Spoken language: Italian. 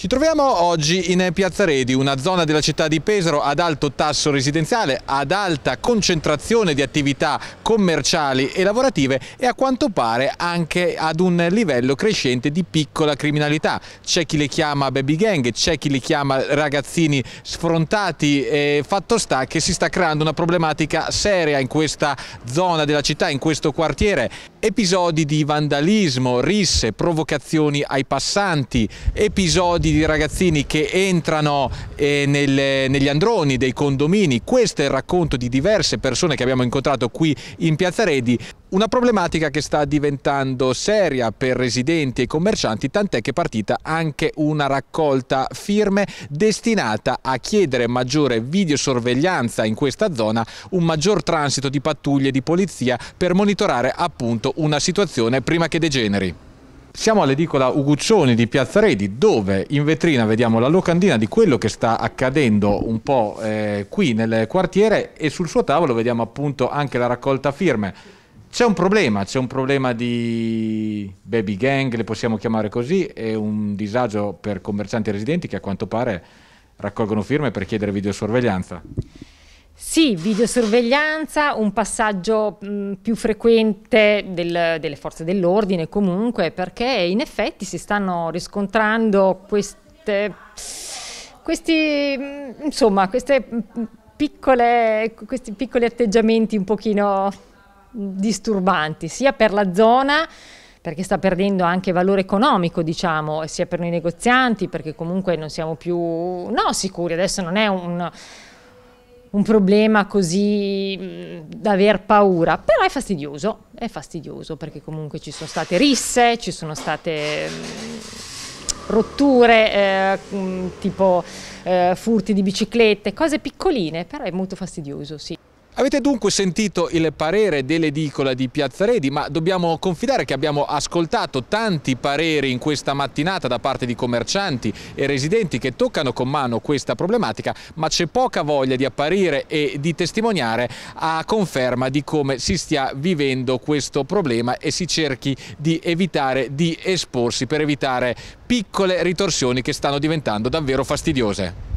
Ci troviamo oggi in Piazza Redi, una zona della città di Pesaro ad alto tasso residenziale, ad alta concentrazione di attività commerciali e lavorative e a quanto pare anche ad un livello crescente di piccola criminalità. C'è chi le chiama baby gang, c'è chi li chiama ragazzini sfrontati e fatto sta che si sta creando una problematica seria in questa zona della città, in questo quartiere. Episodi di vandalismo, risse, provocazioni ai passanti, episodi sacchetti di ragazzini che entrano eh, nel, negli androni dei condomini. Questo è il racconto di diverse persone che abbiamo incontrato qui in Piazza Redi. Una problematica che sta diventando seria per residenti e commercianti, tant'è che è partita anche una raccolta firme destinata a chiedere maggiore videosorveglianza in questa zona, un maggior transito di pattuglie di polizia per monitorare appunto una situazione prima che degeneri. Siamo all'edicola Uguccioni di Piazza Redi dove in vetrina vediamo la locandina di quello che sta accadendo un po' eh, qui nel quartiere e sul suo tavolo vediamo appunto anche la raccolta firme. C'è un problema, c'è un problema di baby gang, le possiamo chiamare così, e un disagio per commercianti residenti che a quanto pare raccolgono firme per chiedere videosorveglianza. Sì, videosorveglianza, un passaggio mh, più frequente del, delle forze dell'ordine comunque, perché in effetti si stanno riscontrando queste, questi, insomma, queste piccole, questi piccoli atteggiamenti un pochino disturbanti, sia per la zona perché sta perdendo anche valore economico, diciamo, sia per noi negozianti, perché comunque non siamo più no, sicuri, adesso non è un un problema così mm, da aver paura, però è fastidioso, è fastidioso perché comunque ci sono state risse, ci sono state mh, mm, rotture, eh, mh, mm, tipo eh, furti di biciclette, cose piccoline, però è molto fastidioso, sì. Avete dunque sentito il parere dell'edicola di Piazza Redi, ma dobbiamo confidare che abbiamo ascoltato tanti pareri in questa mattinata da parte di commercianti e residenti che toccano con mano questa problematica, ma c'è poca voglia di apparire e di testimoniare a conferma di come si stia vivendo questo problema e si cerchi di evitare di esporsi per evitare piccole ritorsioni che stanno diventando davvero fastidiose.